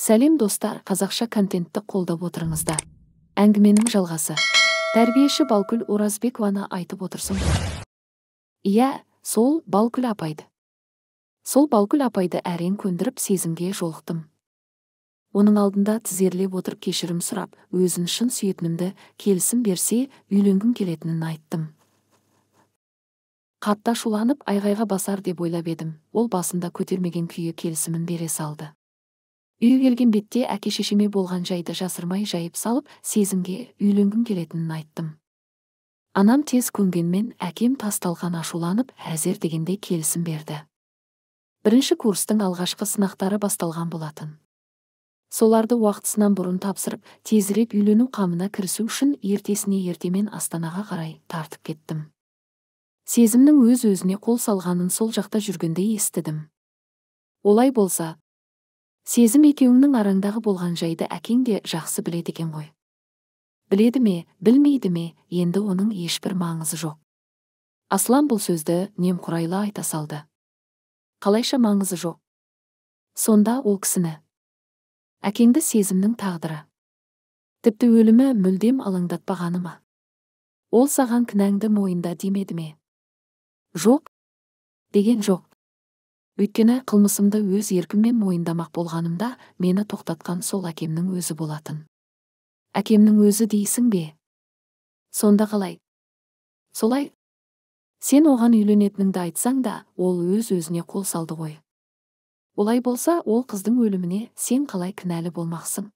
сәлем достар қазақша контентті қолдап отырыңыздар әңгіменің жалғасы тәрбиеші балкүл оразбекованы айтып отырсың иә сол балкүл апайды сол балкүл апайды әрең көндіріп сезімге жолықтым оның алдында тізерлеп отырып кешірім сұрап өзін шын сүйетінімді келісім берсе үйленгім келетінін айттым қатты ашуланып айғайға басар деп ойлап едім ол басында көтермеген күйі келісімін бере салды үйге келген бетте әке шешеме болған жайды жасырмай жайып салып сезімге үйленгім келетінін айттым анам тез көнгенмен әкем тасталған ашуланып әзер дегенде келісім берді бірінші курстың алғашқы сынақтары басталған болатын соларды уақытысынан бұрын тапсырып тезірек үйлену қамына кірісу үшін ертесіне ертемен астанаға қарай тартып кеттім сезімнің өз өзіне қол салғанын сол жақта жүргенде естідім олай болса сезім екеуіңнің араңдағы болған жайды әкең де жақсы біледі екен ғой біледі ме білмейді ме енді оның ешбір маңызы жоқ аслан бұл сөзді немқұрайлы айта салды қалайша маңызы жоқ сонда ол кісіні әкеңді сезімнің тағдыры тіпті өлімі мүлдем алаңдатпағаны ма ол саған кінәңді мойында демеді ме жоқ деген жоқ өйткені қылмысымды өз еркіммен мойындамақ болғанымда мені тоқтатқан сол әкемнің өзі болатын әкемнің өзі дейсің бе сонда қалай солай сен оған үйленетініңді айтсаң да ол өз өзіне қол салды ғой олай болса ол қыздың өліміне сен қалай кінәлі болмақсың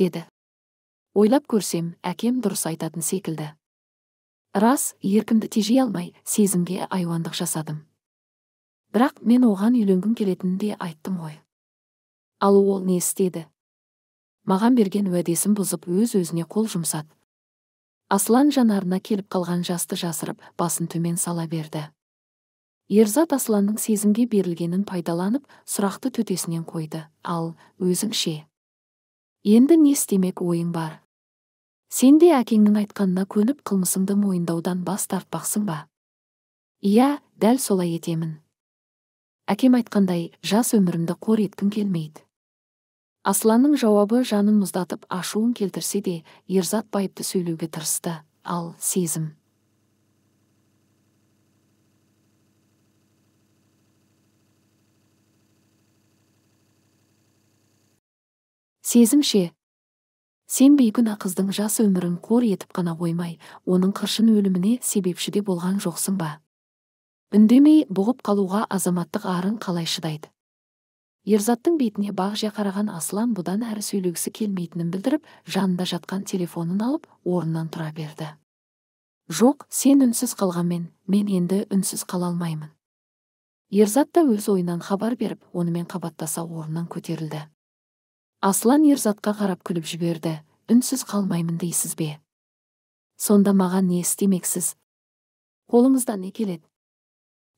деді ойлап көрсем әкем дұрыс айтатын секілді рас еркімді тежей алмай сезімге айуандық жасадым бірақ мен оған үйленгім келетінін де айттым ғой ал ол не істеді маған берген уәдесін бұзып өз өзіне қол жұмсады аслан жанарына келіп қалған жасты жасырып басын төмен сала берді ерзат асланның сезімге берілгенін пайдаланып сұрақты төтесінен қойды ал өзің ше енді не істемек ойың бар сен де әкеңнің айтқанына көніп қылмысыңды мойындаудан бас тартпақсың ба иә дәл солай етемін әкем айтқандай жас өмірімді қор еткім келмейді асланның жауабы жанын мұздатып ашуын келтірсе де ерзат байыпты сөйлеуге тырысты ал сезім Сезімше, сен бейкүнә қыздың жас өмірін қор етіп қана қоймай оның қыршын өліміне себепші де болған жоқсың ба үндемей бұғып қалуға азаматтық арын қалай шыдайды ерзаттың бетіне бағжия қараған аслан бұдан әрі сөйлегісі келмейтінін білдіріп жанында жатқан телефонын алып орнынан тұра берді жоқ сен үнсіз қалғанмен мен енді үнсіз қала алмаймын ерзат та өз ойынан хабар беріп онымен қабаттаса орнынан көтерілді аслан ерзатқа қарап күліп жіберді үнсіз қалмаймын дейсіз бе сонда маған не істемексіз қолыңыздан не келеді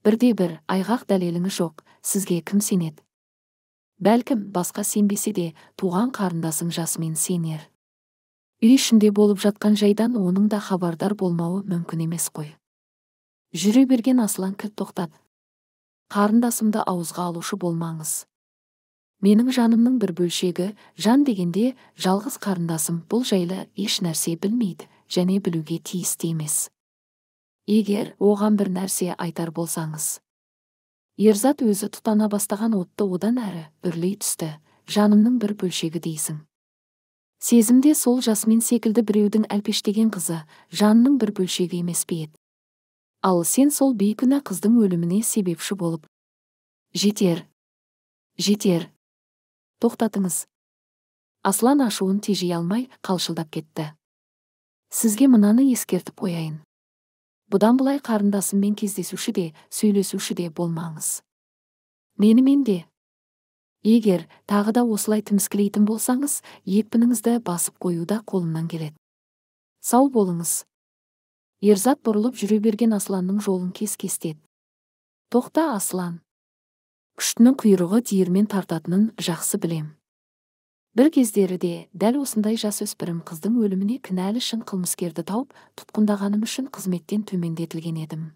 бірде бір айғақ дәлеліңіз жоқ сізге кім сенеді бәлкім басқа сенбесе де туған қарындасың жасымен сенер үй ішінде болып жатқан жайдан оның да хабардар болмауы мүмкін емес қой жүре берген асылан кілт тоқтады қарындасымды ауызға алушы болмаңыз менің жанымның бір бөлшегі жан дегенде жалғыз қарындасым бұл жайлы еш нәрсе білмейді және білуге тиісті емес егер оған бір нәрсе айтар болсаңыз ерзат өзі тұтана бастаған отты одан әрі үрлей түсті жанымның бір бөлшегі дейсің сезімде сол жасмин секілді біреудің әлпештеген қызы жанның бір бөлшегі емес пе еді ал сен сол бейкүнә қыздың өліміне себепші болып жетер жетер тоқтатыңыз аслан ашуын тежей алмай қалшылдап кетті сізге мынаны ескертіп қояйын бұдан былай қарындасыммен кездесуші де сөйлесуші де болмаңыз менімен де егер тағы да осылай тіміскілейтін болсаңыз екпініңізді басып қою да қолымнан келеді сау болыңыз ерзат бұрылып жүре берген асланның жолын кес кестеді тоқта аслан күштінің құйрығы диірмен тартатынын жақсы білем бір кездері де дәл осындай жасөспірім қыздың өліміне кінәлі шын қылмыскерді тауып тұтқындағаным үшін қызметтен төмендетілген едім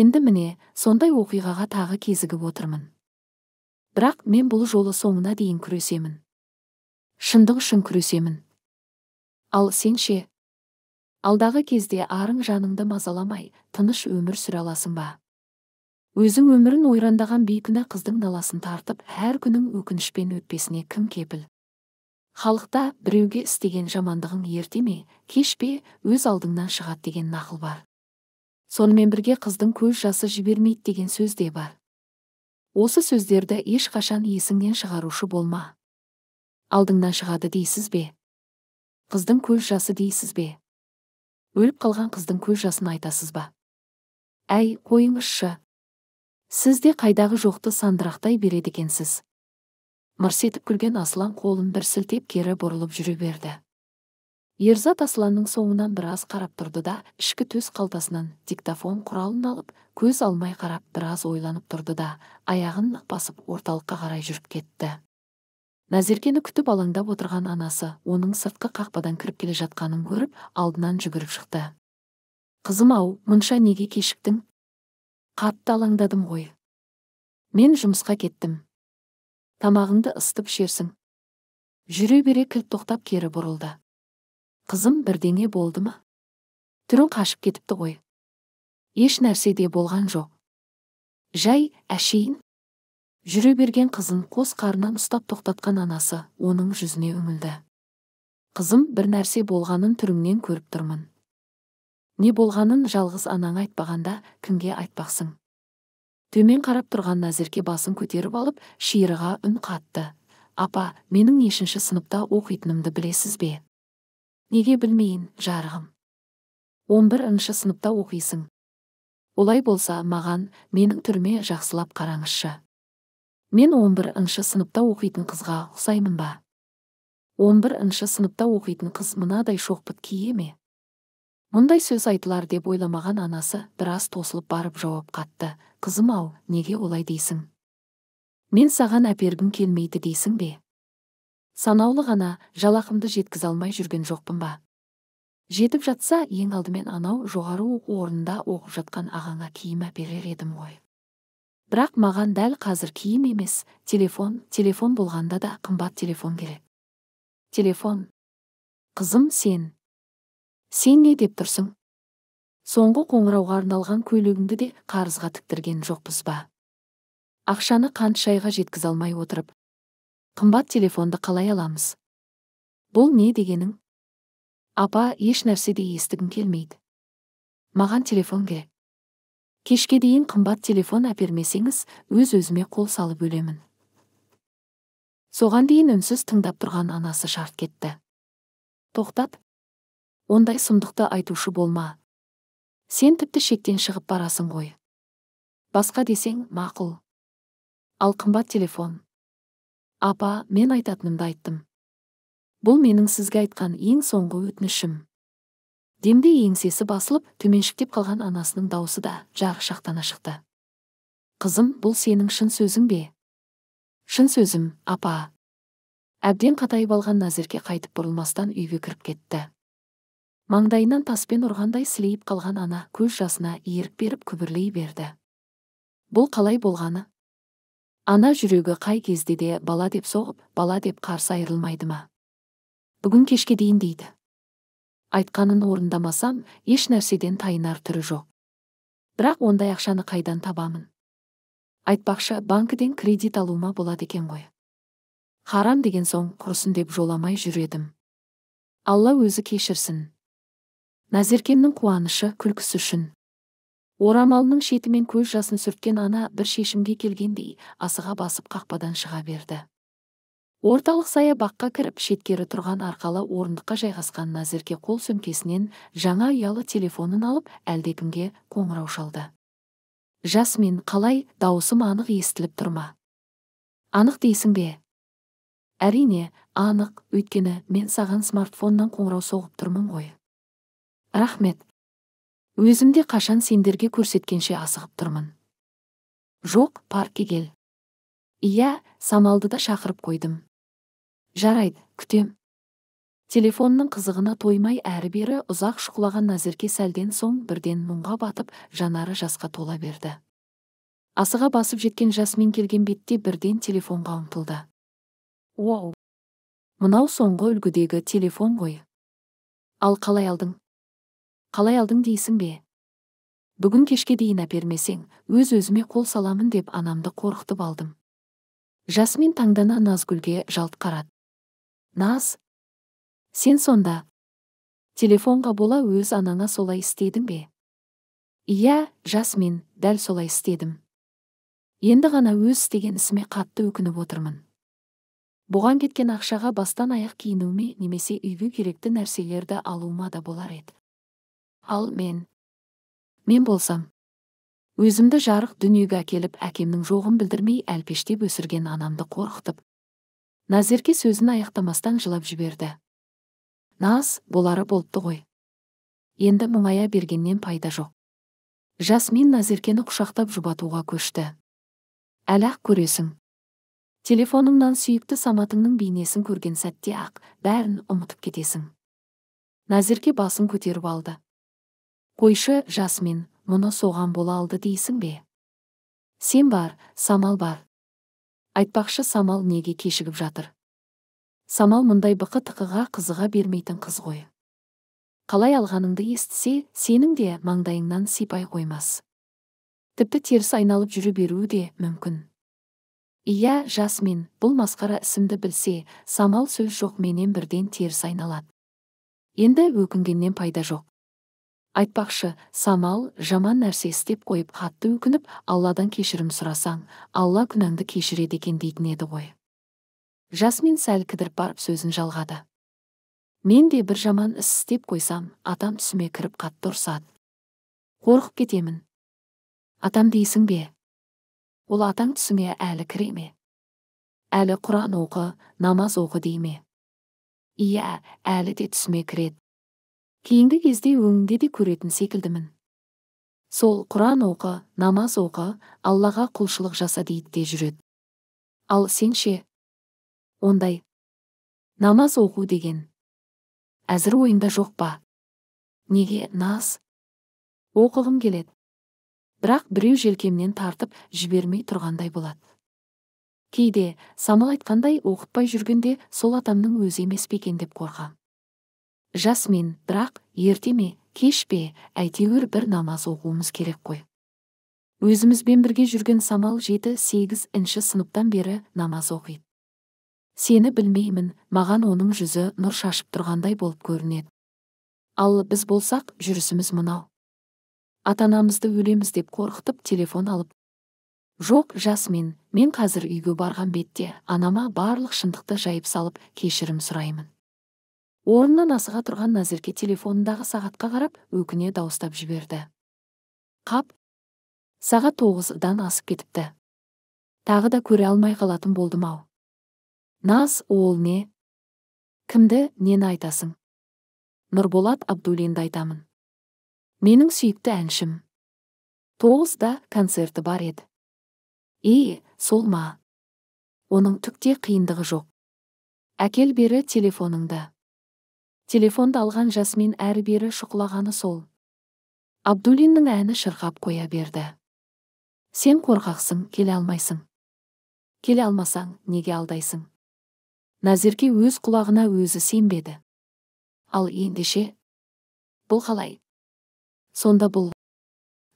енді міне сондай оқиғаға тағы кезігіп отырмын бірақ мен бұл жолы соңына дейін күресемін шындық үшін күресемін ал сен ше алдағы кезде арың жаныңды мазаламай тыныш өмір сүре аласың ба өзің өмірін ойрандаған бейкүнә қыздың даласын тартып әр күнің өкінішпен өтпесіне кім кепіл халықта біреуге істеген жамандығың ерте ме кеш пе өз алдыңнан шығады деген нақыл бар сонымен бірге қыздың көз жасы жібермейді деген сөз де бар осы сөздерді ешқашан есіңнен шығарушы болма алдыңнан шығады дейсіз бе қыздың көз жасы дейсіз бе өліп қалған қыздың көз жасын айтасыз ба әй қойыңызшы сіз де қайдағы жоқты сандырақтай береді екенсіз мырс етіп күлген аслан қолын бір сілтеп кері бұрылып жүре берді ерзат асланның соңынан біраз қарап тұрды да ішкі төс қалтасынан диктофон құралын алып көз алмай қарап біраз ойланып тұрды да аяғын басып орталыққа қарай жүріп кетті назеркені күтіп алаңдап отырған анасы оның сыртқы қақпадан кіріп келе жатқанын көріп алдынан жүгіріп шықты қызым ау мұнша неге кешіктің қатты алаңдадым ғой мен жұмысқа кеттім тамағыңды ыстып ішерсің жүре бере кілт тоқтап кері бұрылды қызым бірдеңе болды ма түрің қашып кетіпті ғой еш нәрсе де болған жоқ жай әшейін жүре берген қызын қос қарынан ұстап тоқтатқан анасы оның жүзіне үңілді қызым бір нәрсе болғанын түріңнен көріп тұрмын не болғанын жалғыз анаң айтпағанда кімге айтпақсың төмен қарап тұрған назерке басын көтеріп алып ширыға үн қатты апа менің нешінші сыныпта оқитынымды білесіз бе неге білмейін жарығым он бірінші сыныпта оқисың олай болса маған менің түріме жақсылап қараңызшы мен он бірінші сыныпта оқитын қызға ұқсаймын ба он бірінші сыныпта оқитын қыз мынадай шоқпыт кие ме мұндай сөз айтылар деп ойламаған анасы біраз тосылып барып жауап қатты қызым ау неге олай дейсің мен саған әпергім келмейді дейсің бе санаулы ғана жалақымды жеткізе алмай жүрген жоқпын ба жетіп жатса ең алдымен анау жоғары оқу орнында оқып жатқан ағаңа киім әперер едім ғой бірақ маған дәл қазір киім емес телефон телефон болғанда да қымбат телефон керек телефон қызым сен сен не деп тұрсың соңғы қоңырауға арналған көйлегіңді де қарызға тіктірген жоқпыз ба ақшаны қант шайға жеткізе алмай отырып қымбат телефонды қалай аламыз бұл не дегенің апа еш нәрсе де естігім келмейді маған телефон керек кешке дейін қымбат телефон әпермесеңіз өз өзіме қол салып өлемін соған дейін үнсіз тыңдап тұрған анасы шарт кетті тоқтат ондай сұмдықты айтушы болма сен тіпті шектен шығып барасың ғой басқа десең мақұл ал қымбат телефон апа мен айтатынымды айттым бұл менің сізге айтқан ең соңғы өтінішім демде еңсесі басылып төменшіктеп қалған анасының даусы да шақтана шықты қызым бұл сенің шын сөзің бе шын сөзім апа әбден қатайып алған назерке қайтып бұрылмастан үйге кіріп кетті маңдайынан таспен ұрғандай сілейіп қалған ана көз жасына ерік беріп күбірлей берді бұл қалай болғаны ана жүрегі қай кезде де бала деп соғып бала деп қарсы айырылмайды ма бүгін кешке дейін дейді айтқанын орындамасам еш нәрседен тайынар түрі жоқ бірақ ондай ақшаны қайдан табамын айтпақшы банкіден кредит алуыма болады екен ғой харам деген соң құрсын деп жоламай жүр едім алла өзі кешірсін назеркемнің қуанышы күлкісі үшін орамалының шетімен көз жасын сүрткен ана бір шешімге келгендей асыға басып қақпадан шыға берді орталық саябаққа кіріп шеткері тұрған арқалы орындыққа жайғасқан назерке қол сөмкесінен жаңа ұялы телефонын алып әлдекімге қоңырау шалды жасмин қалай дауысым анық естіліп тұр ма анық дейсің бе әрине анық өйткені мен саған смартфоннан қоңырау соғып тұрмын ғой рахмет өзімде қашан сендерге көрсеткенше асығып тұрмын жоқ паркке кел иә самалды да шақырып қойдым жарайды күтем телефонның қызығына тоймай әрі бері ұзақ шұқылаған назерке сәлден соң бірден мұңға батып жанары жасқа тола берді асыға басып жеткен жасмин келген бетте бірден телефонға ұмтылды Уау! мынау соңғы үлгідегі телефон ғой ал қалай алдың қалай алдың дейсің бе бүгін кешке дейін әпермесең өз өзіме қол саламын деп анамды қорқытып алдым жасмин таңдана назгүлге жалт қарады наз сен сонда телефонға бола өз анаңа солай істедің бе иә жасмин дәл солай істедім енді ғана өз істеген ісіме қатты өкініп отырмын бұған кеткен ақшаға бастан аяқ киінуіме немесе үйге керекті нәрселерді алуыма да болар еді ал мен мен болсам өзімді жарық дүниеге әкеліп әкемнің жоғын білдірмей әлпештеп өсірген анамды қорқытып назерке сөзін аяқтамастан жылап жіберді наз болары болыпты ғой енді мұңая бергеннен пайда жоқ жасмин назеркені құшақтап жұбатуға көшті әлі ақ көресің телефоныңнан сүйікті саматыңның бейнесін көрген сәтте ақ бәрін ұмытып кетесің назерке басын көтеріп алды қойшы жасмин мұны соған бола алды дейсің бе сен бар самал бар айтпақшы самал неге кешігіп жатыр самал мұндай бықы тықыға қызыға бермейтін қыз ғой қалай алғаныңды естісе сенің де маңдайыңнан сипай қоймас тіпті теріс айналып жүре беруі де мүмкін иә жасмин бұл масқара ісімді білсе самал сөз жоқ менен бірден теріс айналады енді өкінгеннен пайда жоқ айтпақшы самал жаман нәрсе істеп қойып қатты өкініп алладан кешірім сұрасаң алла күнәңді кешіреді екен дейтін еді ғой жасмин сәл кідіріп барып сөзін жалғады мен де бір жаман іс істеп қойсам атам түсіме кіріп қатты ұрсады қорқып кетемін атам дейсің бе ол атаң түсіңе әлі кіре ме әлі құран оқы намаз оқы дей ме иә әлі де түсіме кіреді кейінгі кезде өңінде де көретін секілдімін сол құран оқы намаз оқы аллаға құлшылық жаса дейді де жүреді ал сенше? ше ондай намаз оқу деген әзір ойында жоқ па неге наз оқығым келеді бірақ біреу желкемнен тартып жібермей тұрғандай болады кейде самал айтқандай оқытпай жүргенде сол атамның өзі емес пе екен деп қорқам Жасмин, бірақ ерте ме кеш пе әйтеуір бір намаз оқуымыз керек қой өзімізбен бірге жүрген самал жеті сегіз інші сыныптан бері намаз оқиды сені білмеймін маған оның жүзі нұр шашып тұрғандай болып көрінеді ал біз болсақ жүрісіміз мынау ата анамызды өлеміз деп қорқытып телефон алып жоқ жасмин мен қазір үйге барған бетте анама барлық шындықты жайып салып кешірім сұраймын орнынан асыға тұрған назерке телефонындағы сағатқа қарап өкіне дауыстап жіберді қап сағат тоғыздан асып кетіпті тағы да көре алмай қалатын болдым ау наз ол не кімді нені айтасың нұрболат абдуллинді айтамын менің сүйікті әншім тоғызда концерті бар еді и сол ма оның түкте қиындығы жоқ әкел бері телефоныңды телефонды алған жасмин әрі бері шұқылағаны сол абдулиннің әні шырқап қоя берді сен қорқақсың келе алмайсың келе алмасаң неге алдайсың назерке өз құлағына өзі сенбеді ал ендеше бұл қалай сонда бұл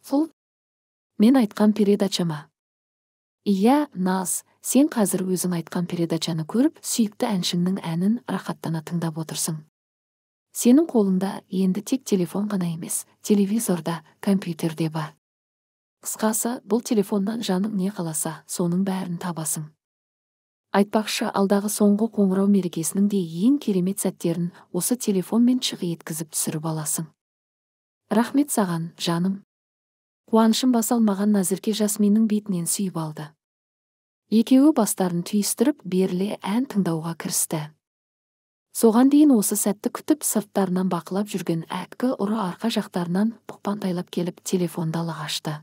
сол мен айтқан ма иә наз сен қазір өзің айтқан передачаны көріп сүйікті әншіңнің әнін рахаттана тыңдап отырсың сенің қолында енді тек телефон ғана емес телевизорда де бар қысқасы бұл телефоннан жаның не қаласа соның бәрін табасың айтпақшы алдағы соңғы қоңырау мерекесінің де ең керемет сәттерін осы телефонмен шығы еткізіп түсіріп аласың рахмет саған жаным қуанышым алмаған назерке жасминнің бетінен сүйіп алды екеуі бастарын түйістіріп беріле ән тыңдауға кірісті соған дейін осы сәтті күтіп сырттарынан бақылап жүрген әккі ұры арқа жақтарынан бұқпантайлап келіп телефонды ала қашты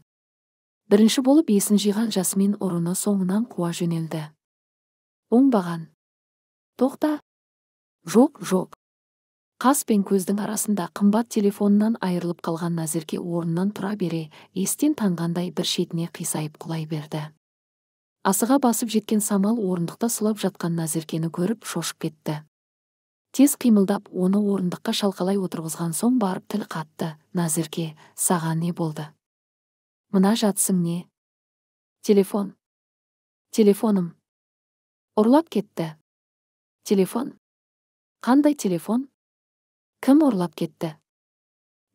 бірінші болып есін жиған жасмин ұрыны соңынан қуа жөнелді оңбаған тоқта жоқ жоқ қас пен көздің арасында қымбат телефонынан айырылып қалған назерке орнынан тұра бере естен таңғандай бір шетіне қисайып құлай берді асыға басып жеткен самал орындықта сұлап жатқан назеркені көріп шошып кетті тез қимылдап оны орындыққа шалқалай отырғызған соң барып тіл қатты назерке саған не болды мына жатсың не телефон телефоным ұрлап кетті телефон қандай телефон кім ұрлап кетті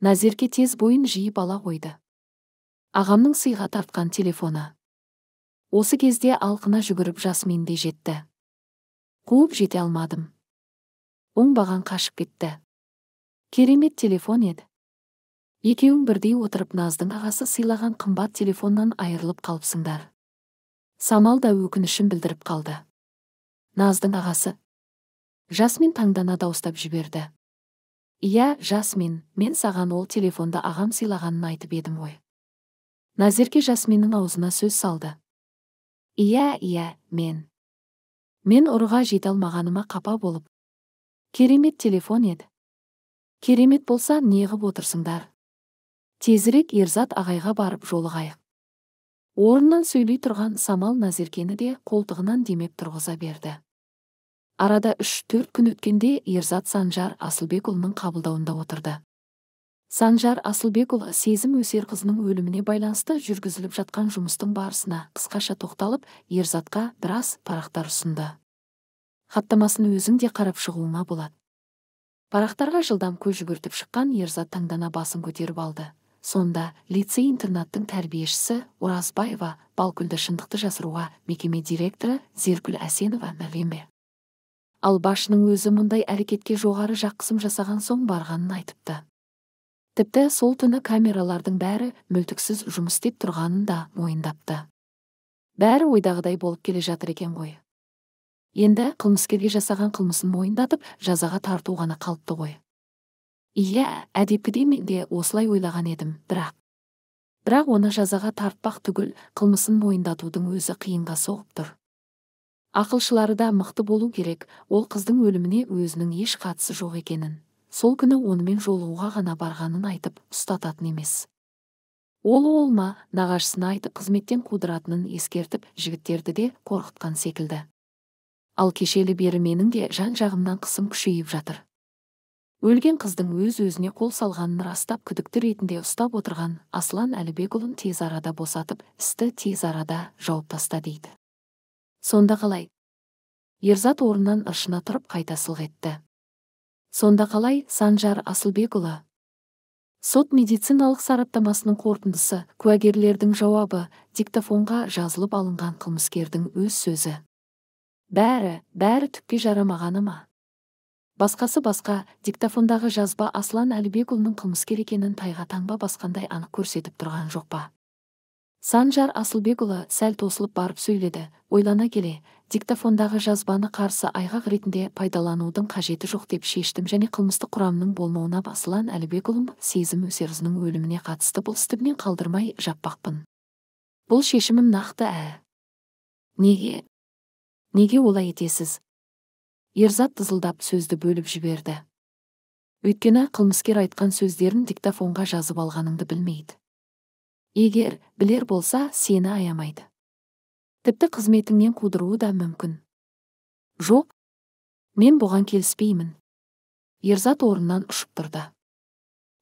назерке тез бойын жиып ала қойды ағамның сыйға тартқан телефоны осы кезде алқына жүгіріп жасмин де жетті қуып жете алмадым оңбаған қашып кетті керемет телефон еді екеуің бірдей отырып наздың ағасы сыйлаған қымбат телефоннан айырылып қалыпсыңдар самал да өкінішін білдіріп қалды наздың ағасы жасмин таңдана дауыстап жіберді иә жасмин мен саған ол телефонды ағам сыйлағанын айтып едім ғой назерке жасминнің аузына сөз салды иә иә мен мен ұрыға жете алмағаныма қапа болып керемет телефон еді керемет болса неғып отырсыңдар тезірек ерзат ағайға барып жолығайық орнынан сөйлей тұрған самал назеркені де қолтығынан демеп тұрғыза берді арада үш төрт күн өткенде ерзат санжар асылбекұлының қабылдауында отырды санжар асылбекұлы сезім өсер қызының өліміне байланысты жүргізіліп жатқан жұмыстың барысына қысқаша тоқталып ерзатқа біраз парақтар ұсынды хаттамасын өзің де қарап шығуыңа болады парақтарға жылдам көз жүгіртіп шыққан ерзат таңдана басын көтеріп алды сонда лицей интернаттың тәрбиешісі оразбаева балкүлді шындықты жасыруға мекеме директоры зеркүл әсенова мәлеме. ал башының өзі мұндай әрекетке жоғары жаққысым жасаған соң барғанын айтыпты тіпті сол түні камералардың бәрі мүлтіксіз жұмыс істеп тұрғанын да мойындапты бәрі ойдағыдай болып келе жатыр екен ғой енді қылмыскерге жасаған қылмысын мойындатып жазаға тарту ғана қалыпты ғой иә әдепкідей мен де осылай ойлаған едім бірақ бірақ оны жазаға тартпақ түгіл қылмысын мойындатудың өзі қиынға соғып тұр ақылшылары да мықты болу керек ол қыздың өліміне өзінің еш қатысы жоқ екенін сол күні онымен жолығуға ғана барғанын айтып ұстататын емес ол ол ма нағашысына айтып қызметтен қудыратынын ескертіп жігіттерді де қорқытқан секілді ал кешелі бері менің де жан жағымнан қысым күшейіп жатыр өлген қыздың өз өзіне қол салғанын растап күдікті ретінде ұстап отырған аслан әлібекұлын тез арада босатып істі тез арада жауып таста дейді сонда қалай ерзат орнынан ыршына тұрып қайта сылқ етті сонда қалай санжар асылбекұлы сот медициналық сараптамасының қорытындысы куәгерлердің жауабы диктофонға жазылып алынған қылмыскердің өз сөзі бәрі бәрі түкке жарамағаны ма басқасы басқа диктофондағы жазба аслан әлібекұлының қылмыскер екенін тайға таңба басқандай анық көрсетіп тұрған жоқ па санжар асылбекұлы сәл тосылып барып сөйледі ойлана келе диктофондағы жазбаны қарсы айғақ ретінде пайдаланудың қажеті жоқ деп шештім және қылмыстық құрамның болмауына басылан әлібекұлым сезім өсерізінің өліміне қатысты бұл істі қалдырмай жаппақпын бұл шешімім нақты ә неге неге олай етесіз ерзат тызылдап сөзді бөліп жіберді өйткені қылмыскер айтқан сөздерін диктофонға жазып алғаныңды білмейді егер білер болса сені аямайды тіпті қызметіңнен қудыруы да мүмкін жоқ мен бұған келіспеймін ерзат орнынан ұшып тұрды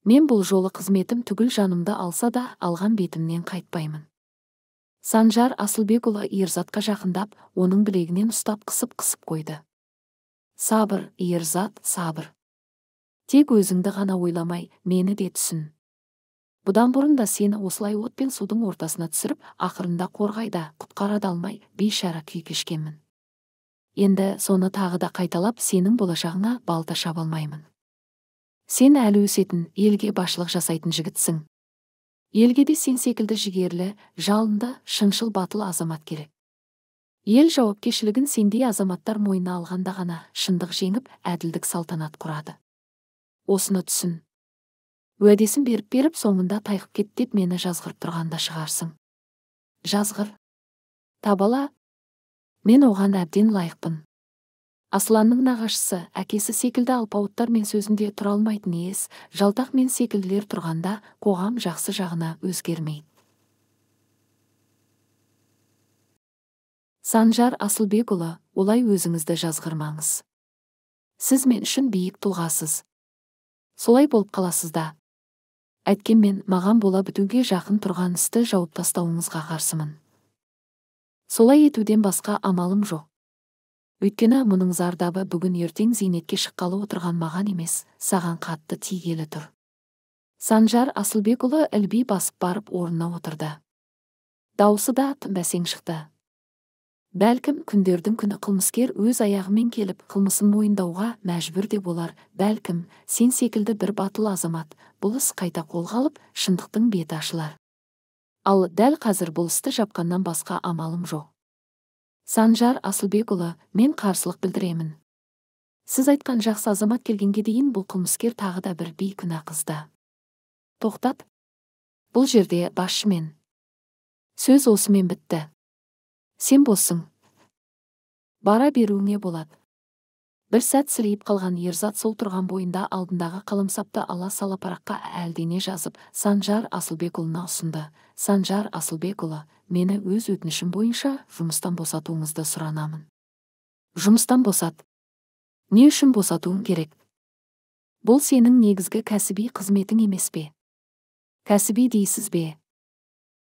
мен бұл жолы қызметім түгіл жанымды алса да алған бетімнен қайтпаймын санжар асылбекұлы ерзатқа жақындап оның білегінен ұстап қысып қысып қойды сабыр ерзат сабыр тек өзіңді ғана ойламай мені де түсін бұдан бұрын да сені осылай от пен судың ортасына түсіріп ақырында қорғайда құтқара да алмай бейшара күй кешкенмін енді соны тағы да қайталап сенің болашағыңа балта шаба алмаймын сен әлі өсетін елге басшылық жасайтын жігітсің елге де сен секілді жігерлі жалынды шыншыл батыл азамат керек ел жауапкершілігін сендей азаматтар мойнына алғанда ғана шындық жеңіп әділдік салтанат құрады осыны түсін уәдесін беріп беріп соңында тайқып кет деп мені жазғырып тұрғанда шығарсың жазғыр табала мен оған әбден лайықпын асланның нағашысы әкесі секілді алпауыттар мен сөзінде тұра алмайтын ес жалтақ мен секілділер тұрғанда қоғам жақсы жағына өзгермейді санжар асылбекұлы олай өзіңізді жазғырмаңыз сіз мен үшін биік тұлғасыз солай болып қаласыз да әйткенмен маған бола бітуге жақын тұрған істі жауып тастауыңызға қарсымын солай етуден басқа амалым жоқ өйткені мұның зардабы бүгін ертең зейнетке шыққалы отырған маған емес саған қатты тигелі тұр санжар асылбекұлы ілби басып барып орнына отырды даусы да тым бәсең шықты бәлкім күндердің күні қылмыскер өз аяғымен келіп қылмысын мойындауға мәжбүр де болар бәлкім сен секілді бір батыл азамат бұл іс қайта қолға алып шындықтың беті ашылар ал дәл қазір бұл істі жапқаннан басқа амалым жоқ санжар асылбекұлы мен қарсылық білдіремін сіз айтқан жақсы азамат келгенге дейін бұл қылмыскер тағы да бір бейкүнә қызды тоқтат бұл жерде басшымен сөз осымен бітті сен боссың бара беруіңе болады бір сәт сілейіп қалған ерзат сол тұрған бойында алдындағы қалымсапты ала сала параққа әлдене жазып санжар асылбекұлына ұсынды санжар асылбекұлы мені өз өтінішім бойынша жұмыстан босатуыңызды сұранамын жұмыстан босат не үшін босатуым керек бұл сенің негізгі кәсіби қызметің емес пе кәсіби дейсіз бе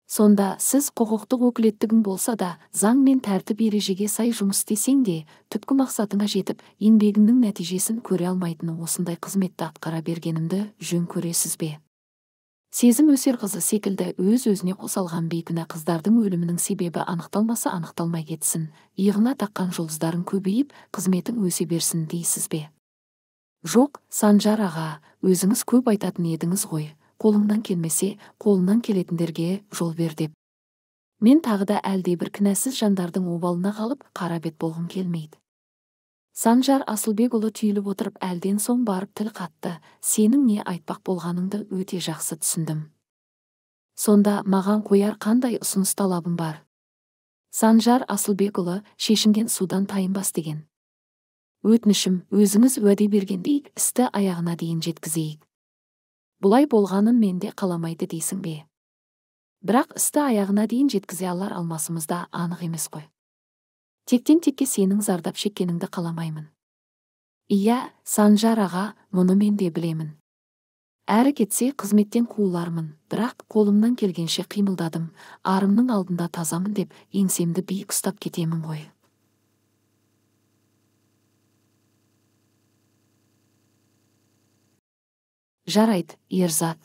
сонда сіз құқықтық өкілеттігің болса да заң мен тәртіп ережеге сай жұмыс істесең де түпкі мақсатыңа жетіп еңбегіңнің нәтижесін көре алмайтыны осындай қызметті атқара бергенімді жөн көресіз бе сезім өсер қызы секілді өз өзіне қосалған бейкүнә қыздардың өлімінің себебі анықталмаса анықталмай кетсін иығына таққан жұлдыздарың көбейіп қызметің өсе берсін дейсіз бе жоқ санжар аға өзіңіз көп айтатын едіңіз ғой қолыңнан келмесе қолыңнан келетіндерге жол бер деп мен тағы да әлдебір кінәсіз жандардың обалына қалып қара бет болғым келмейді санжар асылбекұлы түйіліп отырып әлден соң барып тіл қатты сенің не айтпақ болғаныңды өте жақсы түсіндім сонда маған қояр қандай ұсыныс талабым бар санжар асылбекұлы шешінген судан тайынбас деген өтінішім өзіңіз уәде бергендей істі аяғына дейін жеткізейік бұлай болғанын мен де қаламайды дейсің бе бірақ істі аяғына дейін жеткізе алар алмасымыз да анық емес қой тектен текке сенің зардап шеккеніңді қаламаймын иә санжар аға мұны мен де білемін әрі кетсе қызметтен қуылармын бірақ қолымнан келгенше қимылдадым арымның алдында тазамын деп еңсемді биік ұстап кетемін ғой жарайды ерзат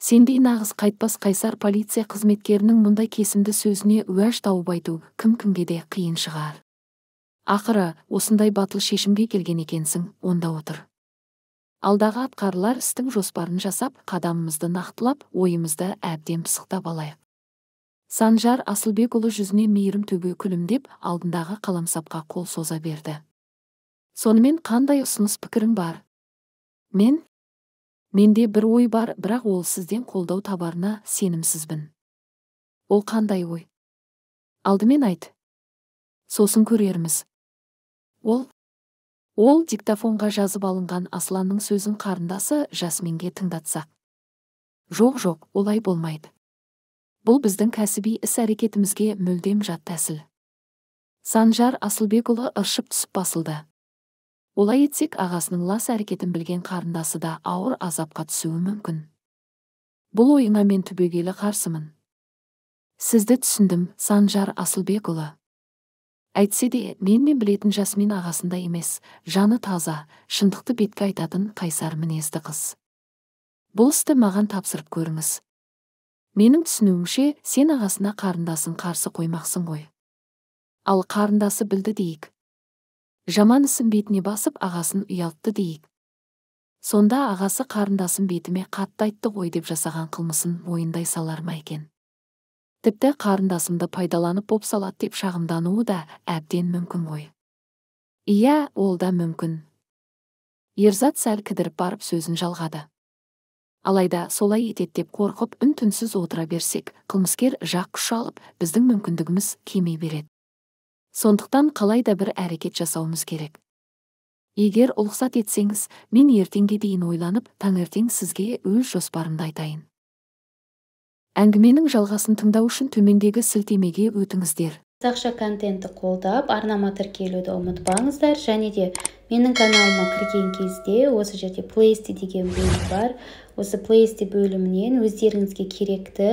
сендей нағыз қайтпас қайсар полиция қызметкерінің мұндай кесімді сөзіне уәж тауып айту кім кімге де қиын шығар ақыры осындай батыл шешімге келген екенсің онда отыр алдағы атқарылар істің жоспарын жасап қадамымызды нақтылап ойымызды әбден пысықтап алайық санжар асылбекұлы жүзіне мейірім төбе күлімдеп алдындағы қаламсапқа қол соза берді сонымен қандай ұсыныс пікірің бар мен менде бір ой бар бірақ ол сізден қолдау табарына сенімсізбін ол қандай ой алдымен айт сосын көрерміз ол ол диктофонға жазып алынған асланның сөзін қарындасы жасминге тыңдатсақ жоқ жоқ олай болмайды бұл біздің кәсіби іс әрекетімізге мүлдем жат тәсіл санжар асылбекұлы ыршып түсіп басылды олай етсек ағасының лас әрекетін білген қарындасы да ауыр азапқа түсуі мүмкін бұл ойыңа мен түбегейлі қарсымын сізді түсіндім санжар асылбекұлы әйтсе де мен білетін жасмин ағасында емес жаны таза шындықты бетке айтатын қайсар мінезді қыз бұл істі маған тапсырып көріңіз менің түсінуімше сен ағасына қарындасын қарсы қоймақсың ғой ал қарындасы білді дейік жаман ісін бетіне басып ағасын ұялтты дейік сонда ағасы қарындасын бетіме қатты айтты ғой деп жасаған қылмысын мойындай салар ма екен тіпті қарындасымды пайдаланып боп салады деп шағымдануы да әбден мүмкін ғой иә ол да мүмкін ерзат сәл кідіріп барып сөзін жалғады алайда солай етеді деп қорқып үн түнсіз отыра берсек қылмыскер жақ күш алып біздің мүмкіндігіміз кемей береді сондықтан қалай да бір әрекет жасауымыз керек егер ұлықсат етсеңіз мен ертеңге дейін ойланып таңертең сізге өз жоспарымды айтайын әңгіменің жалғасын тыңдау үшін төмендегі сілтемеге өтіңіздер қазақша контентті қолдап арнама тіркелуді ұмытпаңыздар және де менің каналыма кірген кезде осы жерде плейсті деген бөлім бар осы плейсти бөлімінен өздеріңізге керекті